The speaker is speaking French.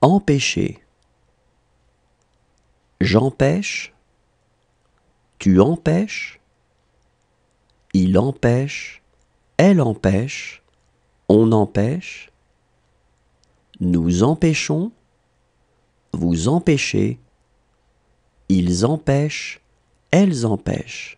Empêcher. J'empêche. Tu empêches. Il empêche. Elle empêche. On empêche. Nous empêchons. Vous empêchez. Ils empêchent. Elles empêchent.